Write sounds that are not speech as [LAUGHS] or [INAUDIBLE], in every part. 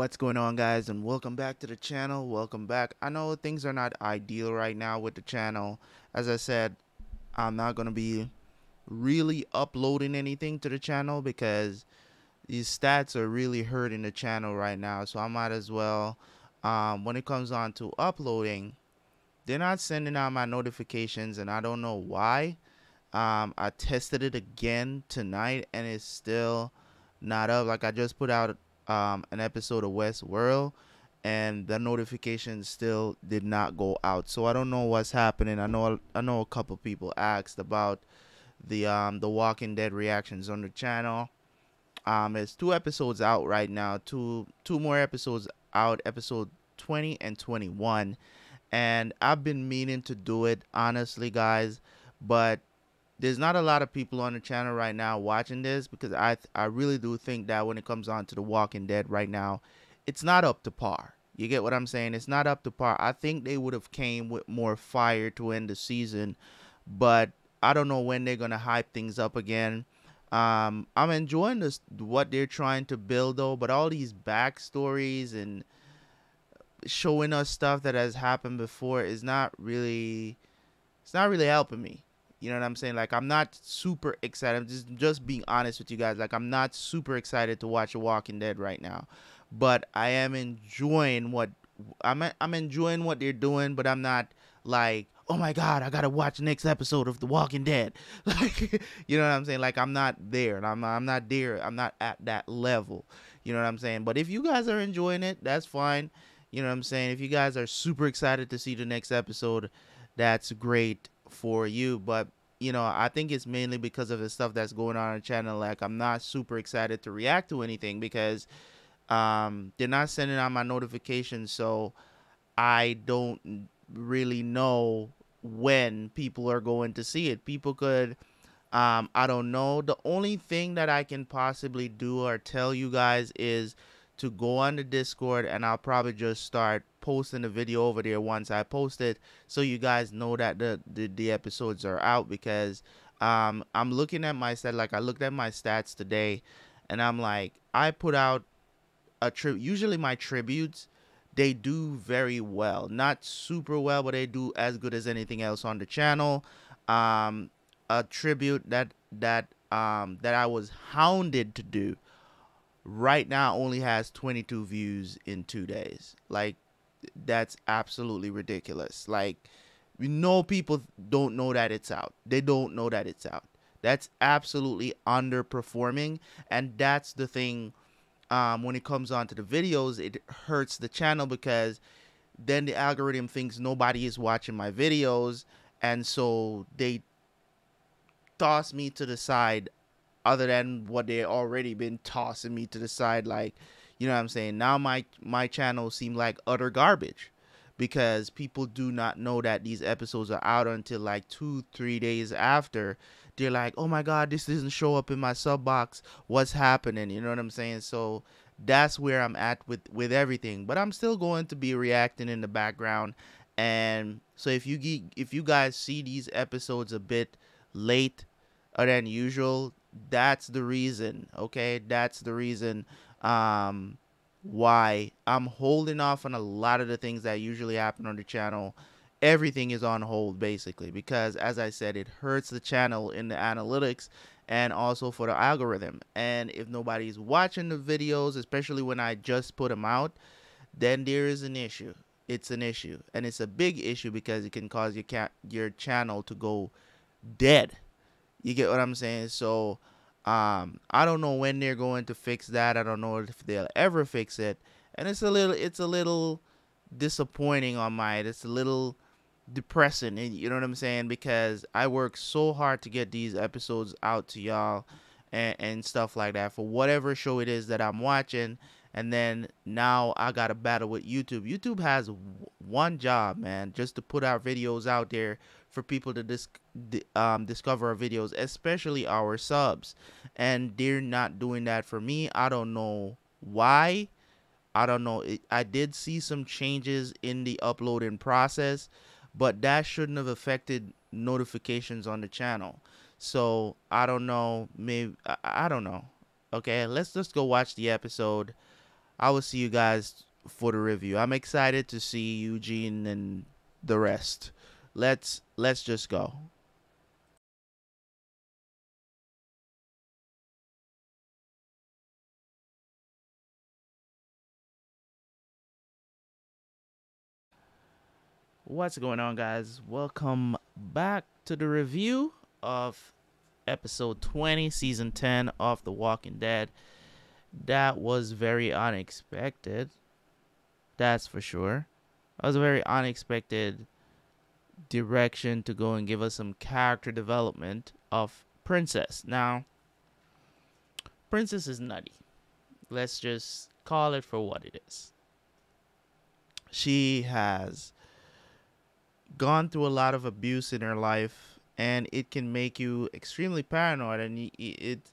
What's going on guys and welcome back to the channel. Welcome back. I know things are not ideal right now with the channel. As I said, I'm not going to be really uploading anything to the channel because these stats are really hurting the channel right now. So I might as well, um, when it comes on to uploading, they're not sending out my notifications and I don't know why. Um, I tested it again tonight and it's still not up. Like I just put out um, an episode of Westworld, and the notification still did not go out. So I don't know what's happening. I know I know a couple people asked about the um, the Walking Dead reactions on the channel. Um, it's two episodes out right now. Two two more episodes out. Episode 20 and 21, and I've been meaning to do it honestly, guys. But there's not a lot of people on the channel right now watching this because I I really do think that when it comes on to The Walking Dead right now, it's not up to par. You get what I'm saying? It's not up to par. I think they would have came with more fire to end the season, but I don't know when they're gonna hype things up again. Um, I'm enjoying this what they're trying to build though, but all these backstories and showing us stuff that has happened before is not really it's not really helping me you know what I'm saying? Like I'm not super excited. I'm just just being honest with you guys. Like I'm not super excited to watch The Walking Dead right now, but I am enjoying what I'm I'm enjoying what they're doing, but I'm not like oh my god, I gotta watch next episode of The Walking Dead. [LAUGHS] Like you know what I'm saying? Like I'm not there, I'm I'm not there. I'm not at that level. You know what I'm saying? But if you guys are enjoying it, that's fine. You know what I'm saying? If you guys are super excited to see the next episode, that's great for you. But you know, I think it's mainly because of the stuff that's going on in China. Like, I'm not super excited to react to anything because um, they're not sending out my notifications, so I don't really know when people are going to see it. People could, um, I don't know. The only thing that I can possibly do or tell you guys is to go on the Discord and I'll probably just start posting the video over there once I post it so you guys know that the the, the episodes are out because um, I'm looking at my stat like I looked at my stats today and I'm like I put out a trip usually my tributes they do very well not super well but they do as good as anything else on the channel um, a tribute that that um, that I was hounded to do right now only has 22 views in two days. Like, that's absolutely ridiculous. Like, we know people don't know that it's out. They don't know that it's out. That's absolutely underperforming. And that's the thing um, when it comes onto the videos, it hurts the channel because then the algorithm thinks nobody is watching my videos. And so they toss me to the side other than what they already been tossing me to the side like you know what i'm saying now my my channel seem like utter garbage because people do not know that these episodes are out until like two three days after they're like oh my god this doesn't show up in my sub box what's happening you know what i'm saying so that's where i'm at with with everything but i'm still going to be reacting in the background and so if you if you guys see these episodes a bit late uh, than usual that's the reason, okay? That's the reason um, why I'm holding off on a lot of the things that usually happen on the channel. Everything is on hold basically because, as I said, it hurts the channel in the analytics and also for the algorithm. And if nobody's watching the videos, especially when I just put them out, then there is an issue. It's an issue, and it's a big issue because it can cause your your channel to go dead you get what I'm saying? So um, I don't know when they're going to fix that. I don't know if they'll ever fix it. And it's a little it's a little disappointing on my It's a little depressing. You know what I'm saying? Because I work so hard to get these episodes out to y'all and, and stuff like that for whatever show it is that I'm watching and then now I got to battle with YouTube. YouTube has one job, man, just to put our videos out there for people to dis- um, discover our videos, especially our subs. And they're not doing that for me. I don't know why. I don't know. It, I did see some changes in the uploading process, but that shouldn't have affected notifications on the channel. So I don't know. Maybe I, I don't know. Okay, let's just go watch the episode. I will see you guys for the review. I'm excited to see Eugene and the rest. Let's let's just go. What's going on guys? Welcome back to the review of episode 20 season 10 of The Walking Dead. That was very unexpected. That's for sure. That was a very unexpected direction to go and give us some character development of Princess. Now, Princess is nutty. Let's just call it for what it is. She has gone through a lot of abuse in her life, and it can make you extremely paranoid, and it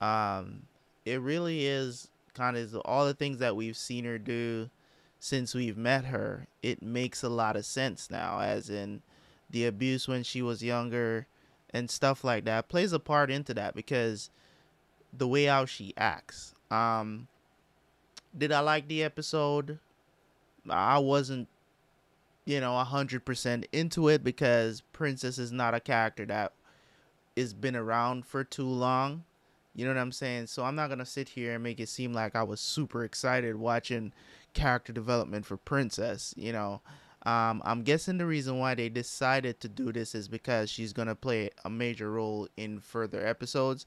um, it really is kind of all the things that we've seen her do since we've met her. It makes a lot of sense now, as in the abuse when she was younger and stuff like that plays a part into that because the way how she acts. Um, did I like the episode? I wasn't, you know, 100% into it because Princess is not a character that has been around for too long. You know what I'm saying? So I'm not gonna sit here and make it seem like I was super excited watching character development for Princess. You know, um, I'm guessing the reason why they decided to do this is because she's gonna play a major role in further episodes.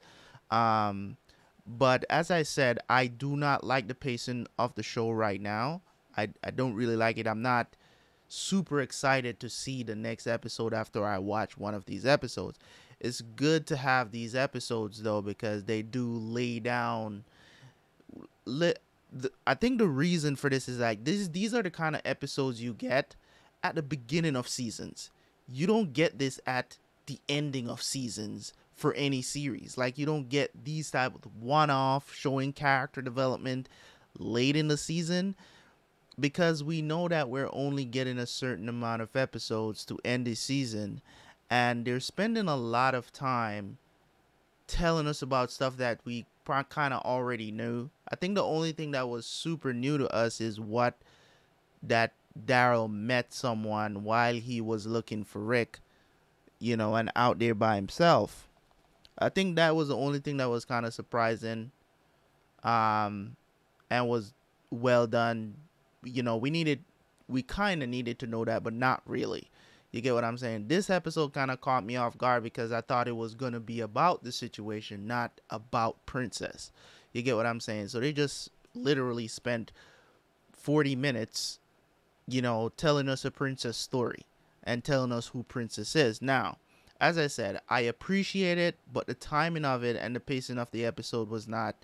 Um, but as I said, I do not like the pacing of the show right now. I I don't really like it. I'm not super excited to see the next episode after I watch one of these episodes. It's good to have these episodes though because they do lay down. Li- the, I think the reason for this is like this these are the kind of episodes you get at the beginning of seasons. You don't get this at the ending of seasons for any series. Like you don't get these type of one-off showing character development late in the season because we know that we're only getting a certain amount of episodes to end the season and they're spending a lot of time telling us about stuff that we kind of already knew. I think the only thing that was super new to us is what that Daryl met someone while he was looking for Rick, you know, and out there by himself. I think that was the only thing that was kind of surprising um and was well done you know, we needed, we kind of needed to know that, but not really. You get what I'm saying? This episode kind of caught me off guard because I thought it was going to be about the situation, not about Princess. You get what I'm saying? So they just literally spent 40 minutes, you know, telling us a Princess story and telling us who Princess is. Now, as I said, I appreciate it, but the timing of it and the pacing of the episode was not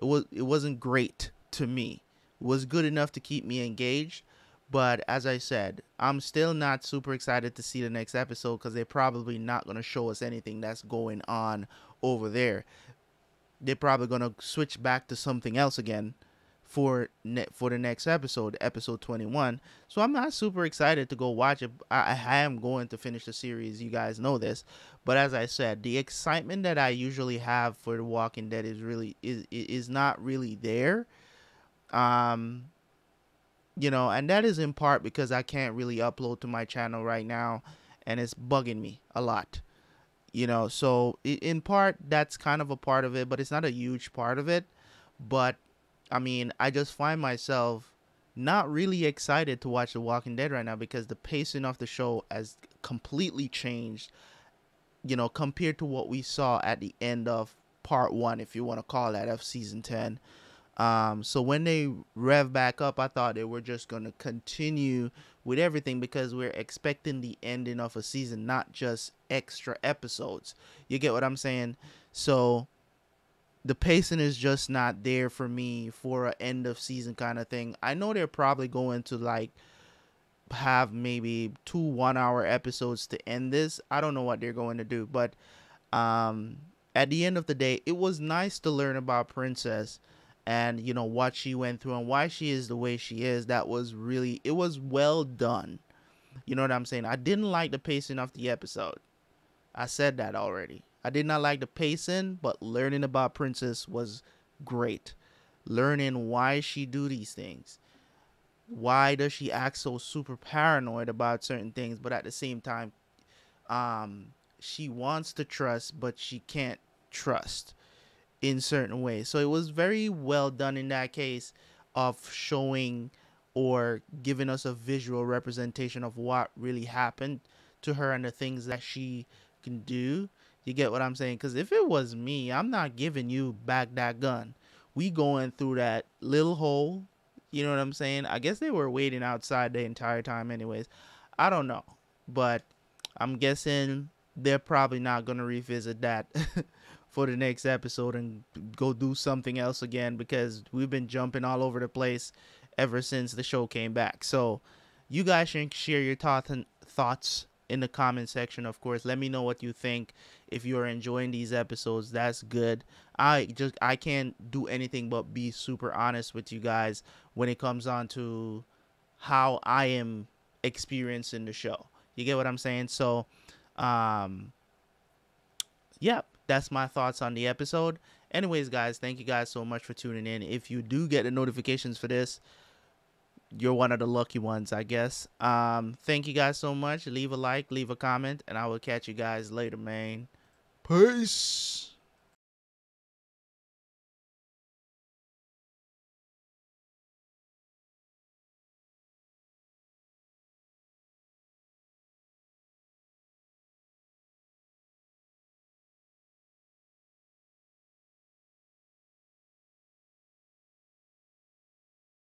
it was it wasn't great to me was good enough to keep me engaged. But as I said, I'm still not super excited to see the next episode because they're probably not going to show us anything that's going on over there. They're probably going to switch back to something else again for ne- for the next episode, episode 21. So I'm not super excited to go watch it. I-, I am going to finish the series. You guys know this, but as I said, the excitement that I usually have for The Walking Dead is really is is not really there um, you know, and that is in part because I can't really upload to my channel right now and it's bugging me a lot. You know, so in part, that's kind of a part of it, but it's not a huge part of it. But I mean, I just find myself not really excited to watch The Walking Dead right now because the pacing of the show has completely changed, you know, compared to what we saw at the end of part one, if you want to call that, of season 10. Um, so when they rev back up, I thought they were just going to continue with everything because we're expecting the ending of a season, not just extra episodes. You get what I'm saying? So the pacing is just not there for me for an end of season kind of thing. I know they're probably going to like have maybe two one hour episodes to end this. I don't know what they're going to do, but um, at the end of the day, it was nice to learn about Princess and you know what she went through and why she is the way she is that was really it was well done you know what i'm saying i didn't like the pacing of the episode i said that already i did not like the pacing but learning about princess was great learning why she do these things why does she act so super paranoid about certain things but at the same time um she wants to trust but she can't trust in certain ways. So it was very well done in that case of showing or giving us a visual representation of what really happened to her and the things that she can do. You get what I'm saying? Because if it was me, I'm not giving you back that gun. We going through that little hole. You know what I'm saying? I guess they were waiting outside the entire time, anyways. I don't know. But I'm guessing they're probably not going to revisit that [LAUGHS] for the next episode and go do something else again because we've been jumping all over the place ever since the show came back. So you guys should share your thoughts and thoughts in the comment section of course let me know what you think if you're enjoying these episodes that's good i just i can't do anything but be super honest with you guys when it comes on to how i am experiencing the show you get what i'm saying so um yeah that's my thoughts on the episode. Anyways, guys, thank you guys so much for tuning in. If you do get the notifications for this, you're one of the lucky ones, I guess. Um, thank you guys so much. Leave a like, leave a comment, and I will catch you guys later, man. Peace.